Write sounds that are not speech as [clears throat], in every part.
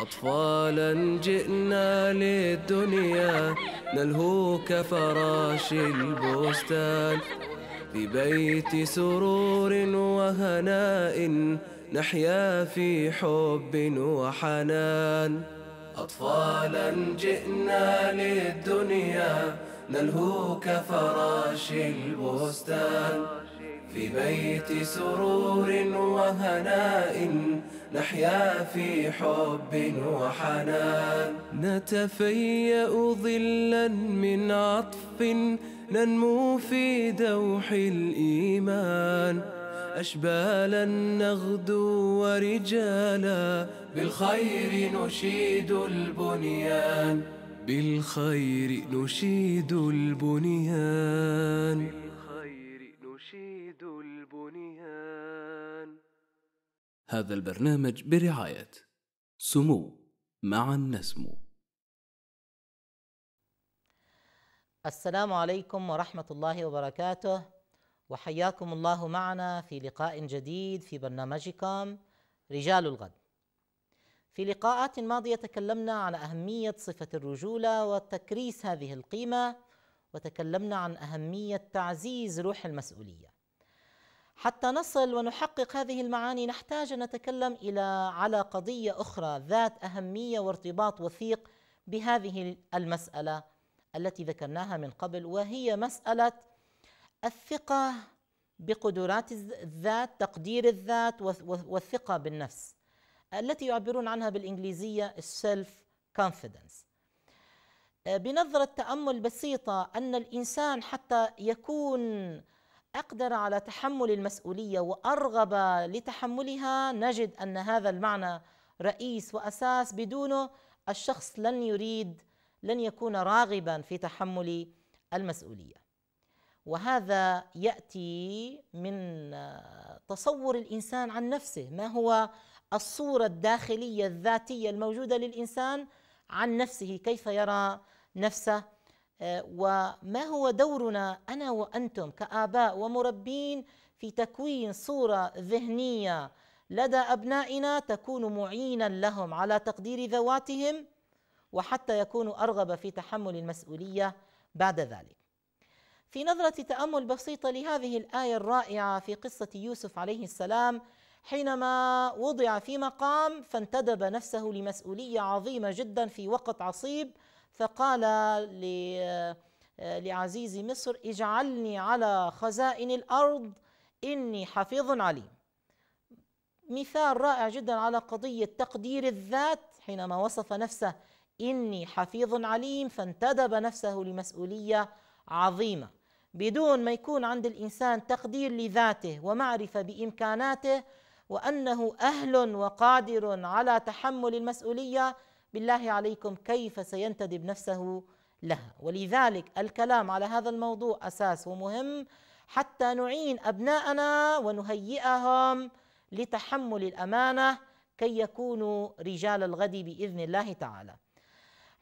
أطفالا جئنا للدنيا نلهو كفراش البستان في بيت سرور وهناء نحيا في حب وحنان أطفالا جئنا للدنيا نلهو كفراش البستان في بيت سرور وهناء نحيا في حب وحنان نتفيأ ظلا من عطف ننمو في دوح الإيمان أشبالا نغدو ورجالا بالخير نشيد البنيان بالخير نشيد البنيان هذا البرنامج برعاية سمو معا نسمو السلام عليكم ورحمة الله وبركاته وحياكم الله معنا في لقاء جديد في برنامجكم رجال الغد في لقاءات ماضية تكلمنا عن أهمية صفة الرجولة وتكريس هذه القيمة وتكلمنا عن أهمية تعزيز روح المسؤولية حتى نصل ونحقق هذه المعاني نحتاج ان نتكلم الى على قضيه اخرى ذات اهميه وارتباط وثيق بهذه المساله التي ذكرناها من قبل وهي مساله الثقه بقدرات الذات تقدير الذات والثقه بالنفس التي يعبرون عنها بالانجليزيه السيلف آه، كونفيدنس بنظره تامل بسيطه ان الانسان حتى يكون اقدر على تحمل المسؤوليه وارغب لتحملها نجد ان هذا المعنى رئيس واساس بدونه الشخص لن يريد لن يكون راغبا في تحمل المسؤوليه وهذا ياتي من تصور الانسان عن نفسه ما هو الصوره الداخليه الذاتيه الموجوده للانسان عن نفسه كيف يرى نفسه آه، وما هو دورنا انا وانتم كاباء ومربين في تكوين صوره ذهنيه لدى ابنائنا تكون معينا لهم على تقدير ذواتهم وحتى يكونوا ارغب في تحمل المسؤوليه بعد ذلك. في نظره تامل بسيطه لهذه الايه الرائعه في قصه يوسف عليه السلام حينما وضع في مقام فانتدب نفسه لمسؤوليه عظيمه جدا في وقت عصيب فقال آه، لعزيز مصر اجعلني على خزائن الأرض إني حفيظ عليم مثال رائع جدا على قضية تقدير الذات حينما وصف نفسه إني حفيظ عليم فانتدب نفسه لمسؤولية عظيمة بدون ما يكون عند الإنسان تقدير لذاته ومعرفة بإمكاناته وأنه أهل وقادر على تحمل المسؤولية بالله عليكم كيف سينتدب نفسه لها ولذلك الكلام على هذا الموضوع اساس ومهم حتى نعين ابناءنا ونهيئهم لتحمل الامانه كي يكونوا رجال الغد باذن الله تعالى.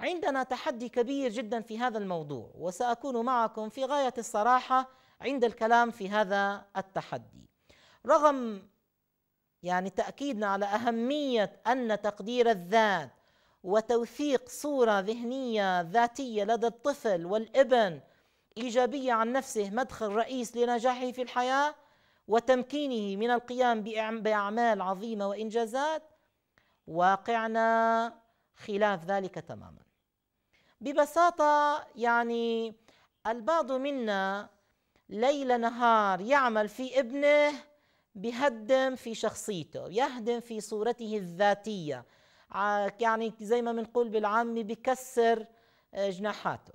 عندنا تحدي كبير جدا في هذا الموضوع وساكون معكم في غايه الصراحه عند الكلام في هذا التحدي. رغم يعني تاكيدنا على اهميه ان تقدير الذات وتوثيق صوره ذهنيه ذاتيه لدى الطفل والابن ايجابيه عن نفسه مدخل رئيس لنجاحه في الحياه وتمكينه من القيام باعمال عظيمه وانجازات واقعنا خلاف ذلك تماما ببساطه يعني البعض منا ليل نهار يعمل في ابنه بهدم في شخصيته يهدم في صورته الذاتيه يعني زي ما بنقول بالعامي بكسر آه، جناحاته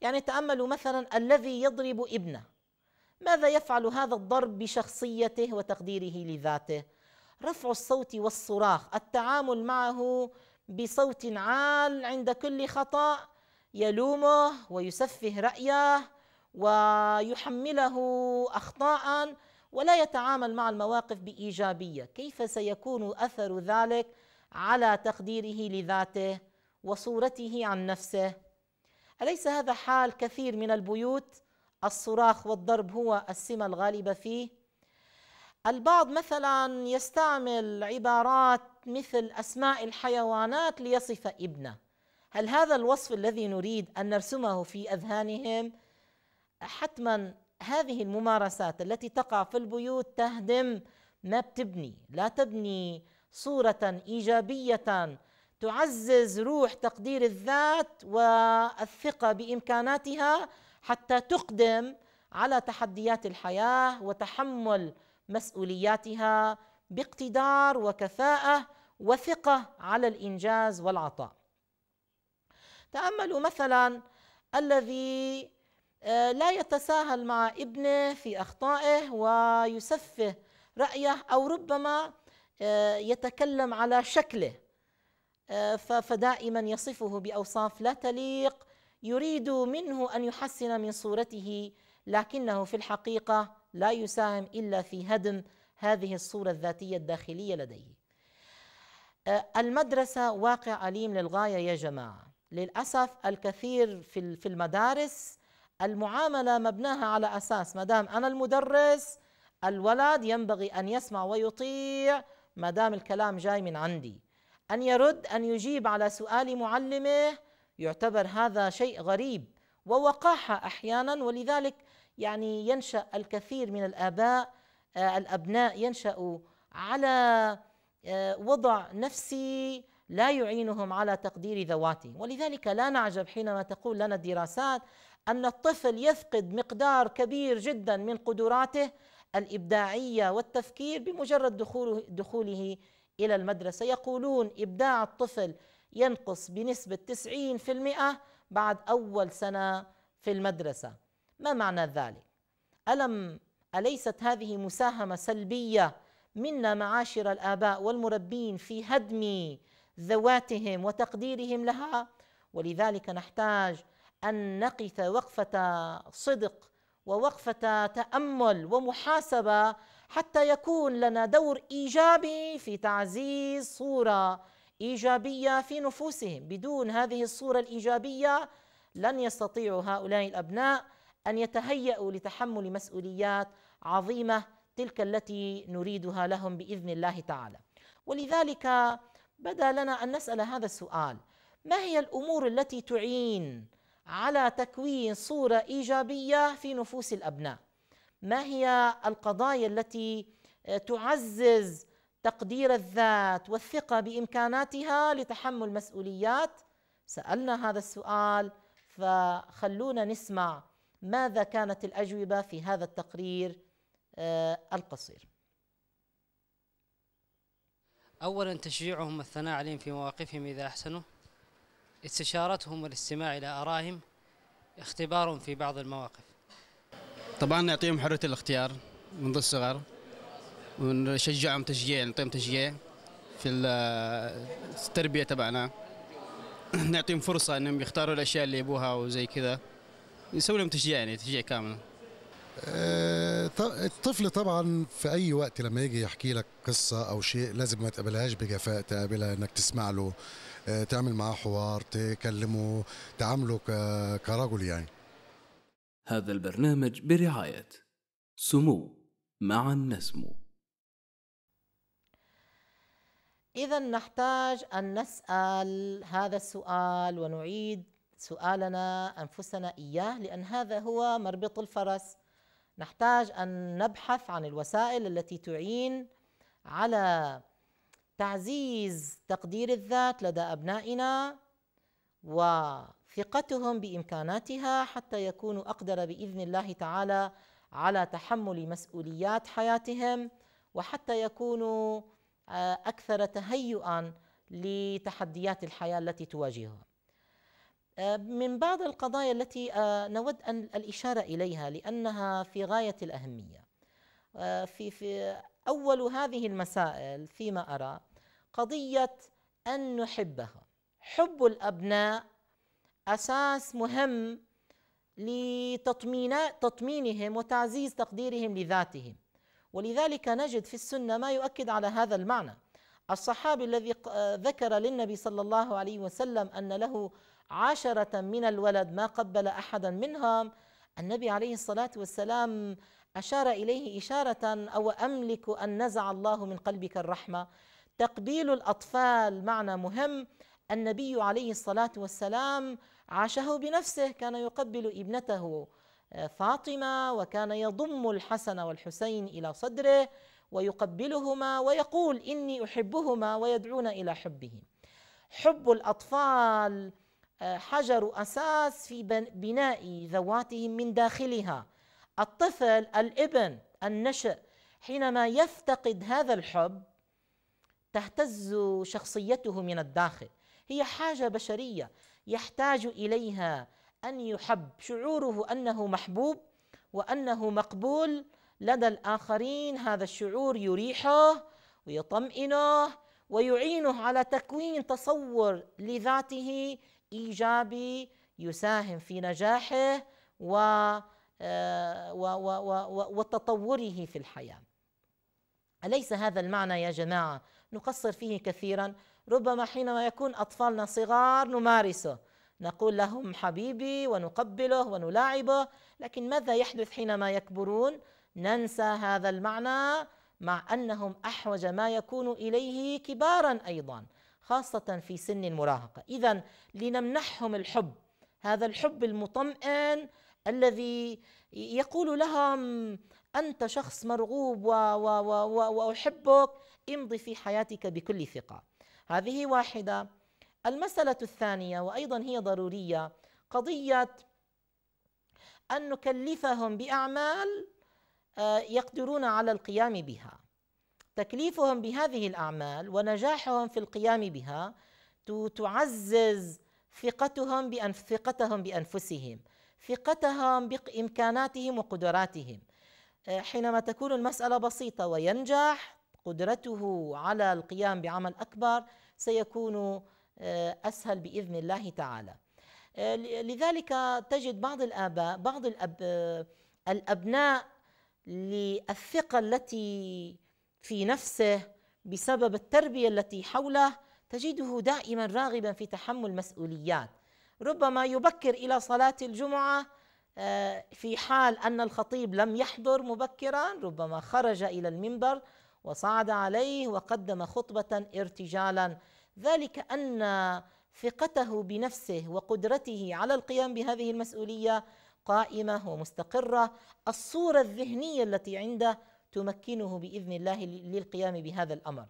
يعني تأملوا مثلا الذي يضرب ابنه ماذا يفعل هذا الضرب بشخصيته وتقديره لذاته رفع الصوت والصراخ التعامل معه بصوت عال عند كل خطأ يلومه ويسفه رأيه ويحمله أخطاء ولا يتعامل مع المواقف بايجابيه كيف سيكون اثر ذلك على تقديره لذاته وصورته عن نفسه اليس هذا حال كثير من البيوت الصراخ والضرب هو السمه الغالبه فيه البعض مثلا يستعمل عبارات مثل اسماء الحيوانات ليصف ابنه هل هذا الوصف الذي نريد ان نرسمه في اذهانهم حتما هذه الممارسات التي تقع في البيوت تهدم ما بتبني لا تبني صورة إيجابية تعزز روح تقدير الذات والثقة بإمكاناتها حتى تقدم على تحديات الحياة وتحمل مسؤولياتها باقتدار وكفاءة وثقة على الإنجاز والعطاء. تأملوا مثلا الذي آه، لا يتساهل مع ابنه في أخطائه ويسفه رأيه أو ربما آه، يتكلم على شكله آه، فدائما يصفه بأوصاف لا تليق يريد منه أن يحسن من صورته لكنه في الحقيقة لا يساهم إلا في هدم هذه الصورة الذاتية الداخلية لديه المدرسة واقع أليم للغاية يا جماعة للأسف الكثير في المدارس المعامله مبناها على اساس ما دام انا المدرس الولد ينبغي ان يسمع ويطيع ما دام الكلام جاي من عندي ان يرد ان يجيب على سؤال معلمه يعتبر هذا شيء غريب ووقاحه احيانا ولذلك يعني ينشا الكثير من الاباء آه، الابناء ينشأوا على آه، وضع نفسي لا يعينهم على تقدير ذواتي ولذلك لا نعجب حينما تقول لنا الدراسات أن الطفل يفقد مقدار كبير جدا من قدراته الإبداعية والتفكير بمجرد دخوله, دخوله إلى المدرسة يقولون إبداع الطفل ينقص بنسبة 90% بعد أول سنة في المدرسة ما معنى ذلك؟ ألم أليست هذه مساهمة سلبية منا معاشر الآباء والمربين في هدم ذواتهم وتقديرهم لها؟ ولذلك نحتاج ان نقف وقفه صدق ووقفه تامل ومحاسبه حتى يكون لنا دور ايجابي في تعزيز صوره ايجابيه في نفوسهم بدون هذه الصوره الايجابيه لن يستطيع هؤلاء الابناء ان يتهيأوا لتحمل مسؤوليات عظيمه تلك التي نريدها لهم باذن الله تعالى ولذلك بدا لنا ان نسال هذا السؤال ما هي الامور التي تعين على تكوين صورة إيجابية في نفوس الأبناء ما هي القضايا التي تعزز تقدير الذات والثقة بإمكاناتها لتحمل مسؤوليات سألنا هذا السؤال فخلونا نسمع ماذا كانت الأجوبة في هذا التقرير آه، القصير أولا تشجيعهم والثناء عليهم في مواقفهم إذا أحسنوا استشارتهم والاستماع إلى آرائهم اختبارهم في بعض المواقف طبعا نعطيهم حرية الاختيار منذ الصغر ونشجعهم تشجيع نعطيهم تشجيع في التربية تبعنا [clears throat] نعطيهم فرصة انهم يختاروا الاشياء اللي يبوها وزي كذا نسوي لهم تشجيع يعني تشجيع كامل آه، الطفل طبعا في اي وقت لما يجي يحكي لك قصه او شيء لازم ما تقبلهاش بجفاء تقابلها انك تسمع له آه، تعمل معاه حوار تكلمه تعامله كرجل يعني هذا البرنامج برعاية سمو معا نسمو إذا نحتاج أن نسأل هذا السؤال ونعيد سؤالنا أنفسنا إياه لأن هذا هو مربط الفرس نحتاج ان نبحث عن الوسائل التي تعين على تعزيز تقدير الذات لدى ابنائنا وثقتهم بامكاناتها حتى يكونوا اقدر باذن الله تعالى على تحمل مسؤوليات حياتهم وحتى يكونوا آه، اكثر تهيئا لتحديات الحياه التي تواجههم آه، من بعض القضايا التي آه، نود أن الإشارة إليها لأنها في غاية الأهمية آه، في, في أول هذه المسائل فيما أرى قضية أن نحبها حب الأبناء أساس مهم لتطمينهم وتعزيز تقديرهم لذاتهم ولذلك نجد في السنة ما يؤكد على هذا المعنى الصحابي الذي ذكر للنبي صلى الله عليه وسلم أن له عشرة من الولد ما قبل أحدا منهم النبي عليه الصلاة والسلام أشار إليه إشارة أو أملك أن نزع الله من قلبك الرحمة تقبيل الأطفال معنى مهم النبي عليه الصلاة والسلام عاشه بنفسه كان يقبل ابنته آه، فاطمة وكان يضم الحسن والحسين إلى صدره ويقبلهما ويقول إني أحبهما ويدعون إلى حبهم حب الأطفال آه، حجر اساس في بناء ذواتهم من داخلها الطفل الابن النشأ حينما يفتقد هذا الحب تهتز شخصيته من الداخل هي حاجه بشريه يحتاج اليها ان يحب شعوره انه محبوب وانه مقبول لدى الاخرين هذا الشعور يريحه ويطمئنه ويعينه على تكوين تصور لذاته ايجابي يساهم في نجاحه آه، و و و وتطوره في الحياه. اليس هذا المعنى يا جماعه نقصر فيه كثيرا ربما حينما يكون اطفالنا صغار نمارسه نقول لهم حبيبي ونقبله ونلاعبه لكن ماذا يحدث حينما يكبرون ننسى هذا المعنى مع انهم احوج ما يكون اليه كبارا ايضا خاصة في سن المراهقة إذا لنمنحهم الحب هذا الحب المطمئن الذي يقول لهم أنت شخص مرغوب و و و و وأحبك امضي في حياتك بكل ثقة هذه واحدة المسألة الثانية وأيضا هي ضرورية قضية أن نكلفهم بأعمال آه، يقدرون على القيام بها تكليفهم بهذه الاعمال ونجاحهم في القيام بها تعزز ثقتهم بأنف ثقتهم بانفسهم ثقتهم بامكاناتهم وقدراتهم آه، حينما تكون المساله بسيطه وينجح قدرته على القيام بعمل اكبر سيكون آه، اسهل باذن الله تعالى آه، لذلك تجد بعض الاباء بعض الأب الابناء للثقه التي في نفسه بسبب التربيه التي حوله تجده دائما راغبا في تحمل مسؤوليات ربما يبكر الى صلاه الجمعه آه، في حال ان الخطيب لم يحضر مبكرا ربما خرج الى المنبر وصعد عليه وقدم خطبه ارتجالا ذلك ان ثقته بنفسه وقدرته على القيام بهذه المسؤوليه قائمه ومستقره الصوره الذهنيه التي عنده تمكنه باذن الله للقيام بهذا الامر.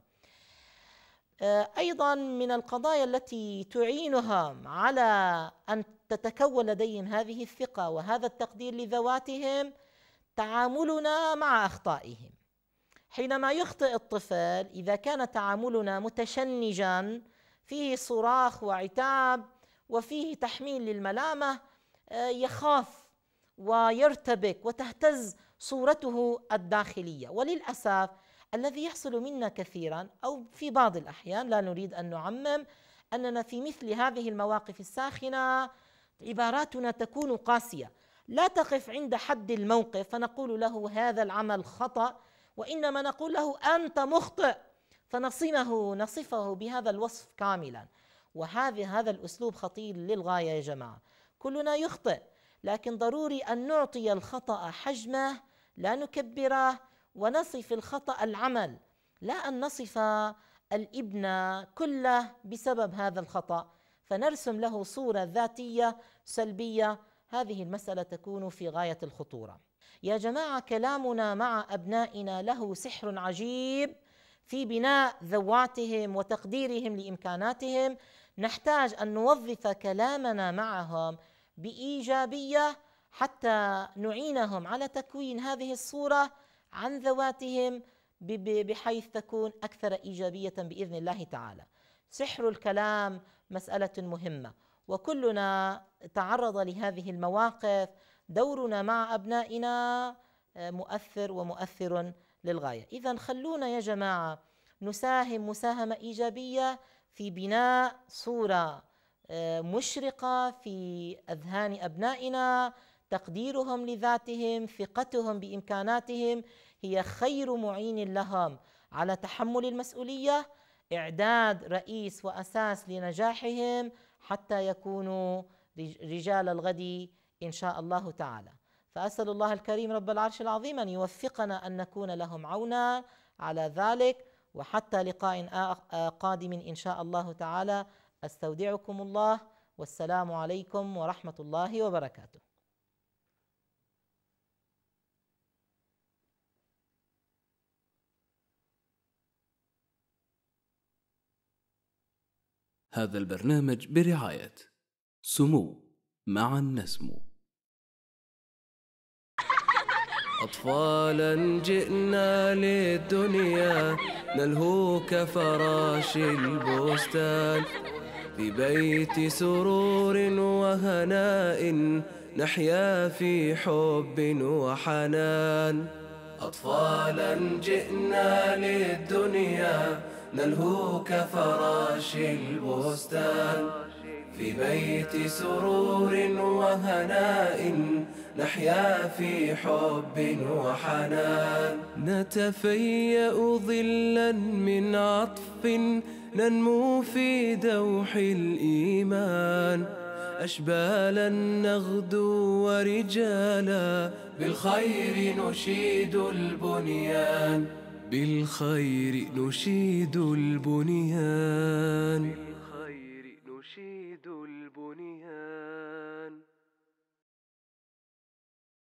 آه، ايضا من القضايا التي تعينها على ان تتكون لديهم هذه الثقه وهذا التقدير لذواتهم تعاملنا مع اخطائهم. حينما يخطئ الطفل اذا كان تعاملنا متشنجا فيه صراخ وعتاب وفيه تحميل للملامه آه، يخاف ويرتبك وتهتز صورته الداخليه وللاسف الذي يحصل منا كثيرا او في بعض الاحيان لا نريد ان نعمم اننا في مثل هذه المواقف الساخنه عباراتنا تكون قاسيه لا تقف عند حد الموقف فنقول له هذا العمل خطا وانما نقول له انت مخطئ فنصمه نصفه بهذا الوصف كاملا وهذا هذا الاسلوب خطير للغايه يا جماعه كلنا يخطئ لكن ضروري ان نعطي الخطا حجمه لا نكبره ونصف الخطا العمل لا ان نصف الابن كله بسبب هذا الخطا فنرسم له صوره ذاتيه سلبيه هذه المساله تكون في غايه الخطوره يا جماعه كلامنا مع ابنائنا له سحر عجيب في بناء ذواتهم وتقديرهم لامكاناتهم نحتاج ان نوظف كلامنا معهم بايجابيه حتى نعينهم على تكوين هذه الصوره عن ذواتهم بحيث تكون اكثر ايجابيه باذن الله تعالى. سحر الكلام مساله مهمه وكلنا تعرض لهذه المواقف دورنا مع ابنائنا آه، مؤثر ومؤثر للغايه، اذا خلونا يا جماعه نساهم مساهمه ايجابيه في بناء صوره آه، مشرقه في اذهان ابنائنا تقديرهم لذاتهم ثقتهم بامكاناتهم هي خير معين لهم على تحمل المسؤوليه اعداد رئيس واساس لنجاحهم حتى يكونوا رجال الغد ان شاء الله تعالى فاسال الله الكريم رب العرش العظيم ان يوفقنا ان نكون لهم عونا على ذلك وحتى لقاء قادم ان شاء الله تعالى استودعكم الله والسلام عليكم ورحمه الله وبركاته هذا البرنامج برعاية سمو معا نسمو أطفالا جئنا للدنيا نلهوك فراش البستان ببيت سرور وهناء نحيا في حب وحنان أطفالا جئنا للدنيا نلهو كفراش البستان في بيت سرور وهناء نحيا في حب وحنان نتفيأ ظلا من عطف ننمو في دوح الإيمان أشبالا نغدو ورجالا بالخير نشيد البنيان بالخير نشيد البنيان